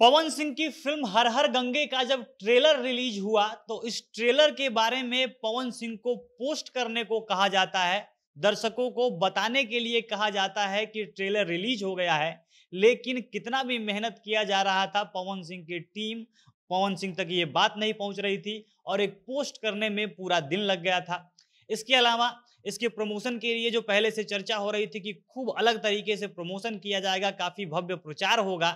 पवन सिंह की फिल्म हर हर गंगे का जब ट्रेलर रिलीज हुआ तो इस ट्रेलर के बारे में पवन सिंह को पोस्ट करने को कहा जाता है दर्शकों को बताने के लिए कहा जाता है कि ट्रेलर रिलीज हो गया है लेकिन कितना भी मेहनत किया जा रहा था पवन सिंह की टीम पवन सिंह तक ये बात नहीं पहुंच रही थी और एक पोस्ट करने में पूरा दिन लग गया था इसके अलावा इसके प्रमोशन के लिए जो पहले से चर्चा हो रही थी कि खूब अलग तरीके से प्रमोशन किया जाएगा काफ़ी भव्य प्रचार होगा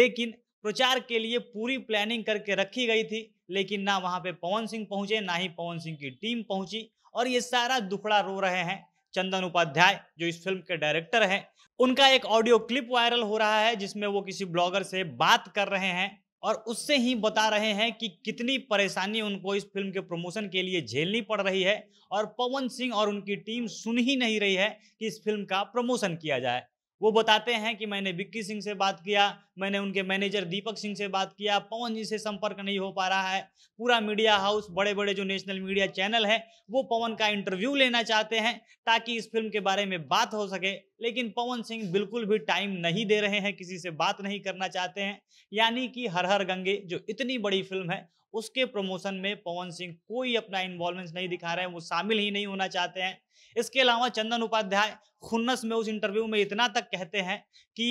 लेकिन प्रचार के लिए पूरी प्लानिंग करके रखी गई थी लेकिन ना वहाँ पे पवन सिंह पहुंचे ना ही पवन सिंह की टीम पहुंची और ये सारा दुखड़ा रो रहे हैं चंदन उपाध्याय जो इस फिल्म के डायरेक्टर हैं उनका एक ऑडियो क्लिप वायरल हो रहा है जिसमें वो किसी ब्लॉगर से बात कर रहे हैं और उससे ही बता रहे हैं कि कितनी परेशानी उनको इस फिल्म के प्रमोशन के लिए झेलनी पड़ रही है और पवन सिंह और उनकी टीम सुन ही नहीं रही है कि इस फिल्म का प्रमोशन किया जाए वो बताते हैं कि मैंने विक्की सिंह से बात किया मैंने उनके मैनेजर दीपक सिंह से बात किया पवन जी से संपर्क नहीं हो पा रहा है पूरा मीडिया हाउस बड़े बड़े जो नेशनल मीडिया चैनल है वो पवन का इंटरव्यू लेना चाहते हैं ताकि इस फिल्म के बारे में बात हो सके लेकिन पवन सिंह बिल्कुल भी टाइम नहीं दे रहे हैं किसी से बात नहीं करना चाहते हैं यानी कि हर हर गंगे जो इतनी बड़ी फिल्म है उसके प्रमोशन में पवन सिंह कोई अपना इन्वॉल्वमेंट नहीं दिखा रहे हैं वो शामिल ही नहीं होना चाहते हैं इसके अलावा चंदन उपाध्याय खुन्नस में उस इंटरव्यू में इतना तक कहते हैं कि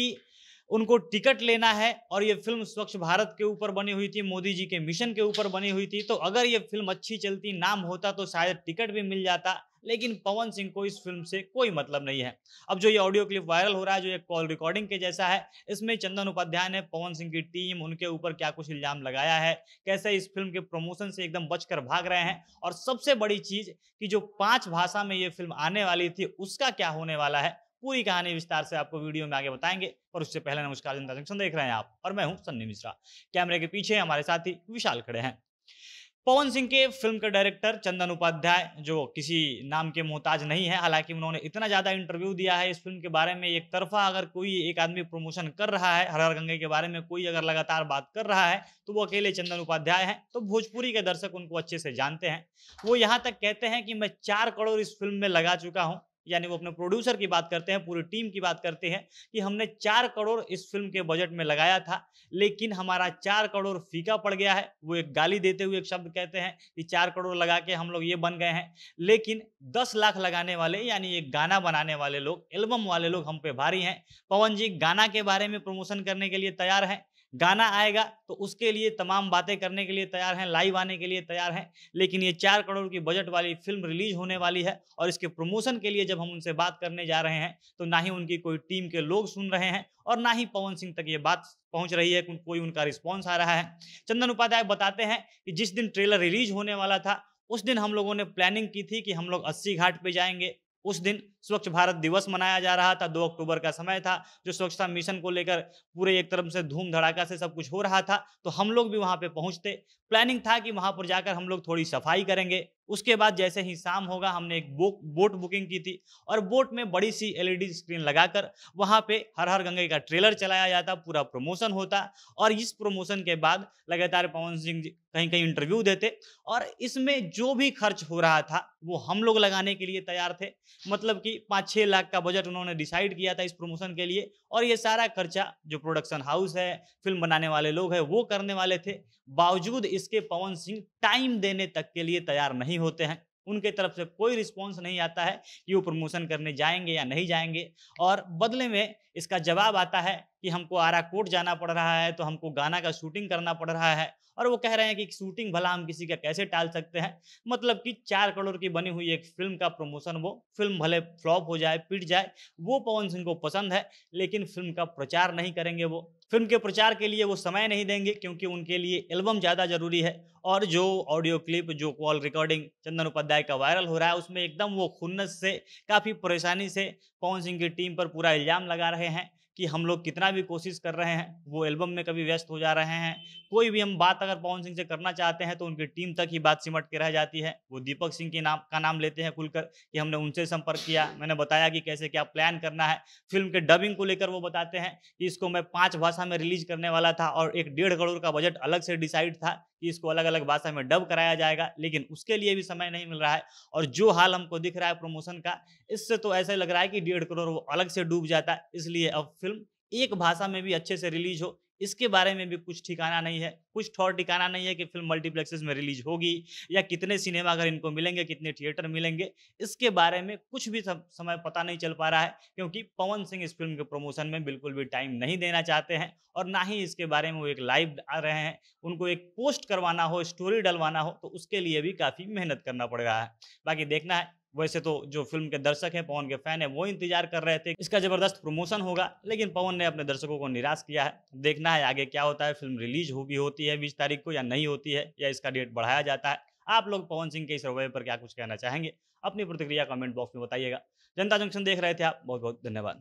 उनको टिकट लेना है और ये फिल्म स्वच्छ भारत के ऊपर बनी हुई थी मोदी जी के मिशन के ऊपर बनी हुई थी तो अगर ये फिल्म अच्छी चलती नाम होता तो शायद टिकट भी मिल जाता लेकिन पवन सिंह को इस फिल्म से कोई मतलब नहीं है अब जो ये ऑडियो क्लिप वायरल हो रहा है जो एक कॉल रिकॉर्डिंग के जैसा है इसमें चंदन उपाध्याय ने पवन सिंह की टीम उनके ऊपर क्या कुछ इल्जाम लगाया है कैसे इस फिल्म के प्रमोशन से एकदम बचकर भाग रहे हैं और सबसे बड़ी चीज कि जो पांच भाषा में ये फिल्म आने वाली थी उसका क्या होने वाला है पूरी कहानी विस्तार से आपको वीडियो में आगे बताएंगे और उससे पहले नमस्कार जनता जंक्शन देख रहे हैं आप और मैं हूं सन्नी मिश्रा कैमरे के पीछे हमारे साथी विशाल खड़े हैं पवन सिंह के फिल्म के डायरेक्टर चंदन उपाध्याय जो किसी नाम के मोहताज नहीं है हालांकि उन्होंने इतना ज़्यादा इंटरव्यू दिया है इस फिल्म के बारे में एक तरफा अगर कोई एक आदमी प्रमोशन कर रहा है हर हर गंगे के बारे में कोई अगर लगातार बात कर रहा है तो वो अकेले चंदन उपाध्याय हैं तो भोजपुरी के दर्शक उनको अच्छे से जानते हैं वो यहाँ तक कहते हैं कि मैं चार करोड़ इस फिल्म में लगा चुका हूँ यानी वो अपने प्रोड्यूसर की बात करते हैं पूरी टीम की बात करते हैं कि हमने चार करोड़ इस फिल्म के बजट में लगाया था लेकिन हमारा चार करोड़ फीका पड़ गया है वो एक गाली देते हुए एक शब्द कहते हैं कि चार करोड़ लगा के हम लोग ये बन गए हैं लेकिन दस लाख लगाने वाले यानी एक गाना बनाने वाले लोग एल्बम वाले लोग हम पे भारी हैं पवन जी गाना के बारे में प्रमोशन करने के लिए तैयार हैं गाना आएगा तो उसके लिए तमाम बातें करने के लिए तैयार हैं लाइव आने के लिए तैयार हैं लेकिन ये चार करोड़ की बजट वाली फिल्म रिलीज होने वाली है और इसके प्रमोशन के लिए जब हम उनसे बात करने जा रहे हैं तो ना ही उनकी कोई टीम के लोग सुन रहे हैं और ना ही पवन सिंह तक ये बात पहुंच रही है कोई उनका रिस्पॉन्स आ रहा है चंदन उपाध्याय बताते हैं कि जिस दिन ट्रेलर रिलीज होने वाला था उस दिन हम लोगों ने प्लानिंग की थी कि हम लोग अस्सी घाट पे जाएंगे उस दिन स्वच्छ भारत दिवस मनाया जा रहा था दो अक्टूबर का समय था जो स्वच्छता मिशन को लेकर पूरे एक तरफ से धूम धड़ाका से सब कुछ हो रहा था तो हम लोग भी वहां पे पहुंचते प्लानिंग था कि वहां पर जाकर हम लोग थोड़ी सफाई करेंगे उसके बाद जैसे ही शाम होगा हमने एक बो, बोट बुकिंग की थी और बोट में बड़ी सी एलईडी स्क्रीन लगाकर वहाँ पे हर हर गंगे का ट्रेलर चलाया जाता पूरा प्रमोशन होता और इस प्रमोशन के बाद लगातार पवन सिंह कहीं कहीं इंटरव्यू देते और इसमें जो भी खर्च हो रहा था वो हम लोग लगाने के लिए तैयार थे मतलब कि पाँच छः लाख का बजट उन्होंने डिसाइड किया था इस प्रमोशन के लिए और ये सारा खर्चा जो प्रोडक्शन हाउस है फिल्म बनाने वाले लोग हैं वो करने वाले थे बावजूद इसके पवन सिंह टाइम देने तक के लिए तैयार नहीं होते हैं उनके तरफ से कोई रिस्पॉन्स नहीं आता है कि वो प्रमोशन करने जाएंगे या नहीं जाएंगे और बदले में इसका जवाब आता है कि हमको आरा कोट जाना पड़ रहा है तो हमको गाना का शूटिंग करना पड़ रहा है और वो कह रहे हैं कि शूटिंग भला हम किसी का कैसे टाल सकते हैं मतलब कि चार करोड़ की बनी हुई एक फिल्म का प्रमोशन वो फिल्म भले फ्लॉप हो जाए पिट जाए वो पवन सिंह को पसंद है लेकिन फिल्म का प्रचार नहीं करेंगे वो फिल्म के प्रचार के लिए वो समय नहीं देंगे क्योंकि उनके लिए एल्बम ज़्यादा जरूरी है और जो ऑडियो क्लिप जो कॉल रिकॉर्डिंग चंदन उपाध्याय का वायरल हो रहा है उसमें एकदम वो खुन्नस से काफ़ी परेशानी से पवन सिंह की टीम पर पूरा इल्ज़ाम लगा रहे हैं कि हम लोग कितना भी कोशिश कर रहे हैं वो एल्बम में कभी व्यस्त हो जा रहे हैं कोई भी हम बात अगर पवन सिंह से करना चाहते हैं तो उनकी टीम तक ही बात सिमट के रह जाती है वो दीपक सिंह के नाम का नाम लेते हैं खुलकर कि हमने उनसे संपर्क किया मैंने बताया कि कैसे क्या प्लान करना है फिल्म के डबिंग को लेकर वो बताते हैं कि इसको मैं पाँच भाषा में रिलीज करने वाला था और एक डेढ़ करोड़ का बजट अलग से डिसाइड था कि इसको अलग अलग भाषा में डब कराया जाएगा लेकिन उसके लिए भी समय नहीं मिल रहा है और जो हाल हमको दिख रहा है प्रमोशन का इससे तो ऐसा लग रहा है कि डेढ़ करोड़ वो अलग से डूब जाता है इसलिए अब फिल्म फिल्म एक भाषा में भी अच्छे से रिलीज हो इसके बारे में भी कुछ ठिकाना नहीं है कुछ ठोर ठिकाना नहीं है कि फिल्म मल्टीप्लेक्सेस में रिलीज होगी या कितने सिनेमा अगर इनको मिलेंगे कितने थिएटर मिलेंगे इसके बारे में कुछ भी समय पता नहीं चल पा रहा है क्योंकि पवन सिंह इस फिल्म के प्रमोशन में बिल्कुल भी टाइम नहीं देना चाहते हैं और ना ही इसके बारे में वो एक लाइव आ रहे हैं उनको एक पोस्ट करवाना हो स्टोरी डलवाना हो तो उसके लिए भी काफ़ी मेहनत करना पड़ रहा है बाकी देखना है वैसे तो जो फिल्म के दर्शक हैं पवन के फैन हैं वो इंतजार कर रहे थे इसका जबरदस्त प्रमोशन होगा लेकिन पवन ने अपने दर्शकों को निराश किया है देखना है आगे क्या होता है फिल्म रिलीज हो भी होती है बीस तारीख को या नहीं होती है या इसका डेट बढ़ाया जाता है आप लोग पवन सिंह के इस रवैये पर क्या कुछ कहना चाहेंगे अपनी प्रतिक्रिया कमेंट बॉक्स में बताइएगा जनता जंक्शन देख रहे थे आप बहुत बहुत धन्यवाद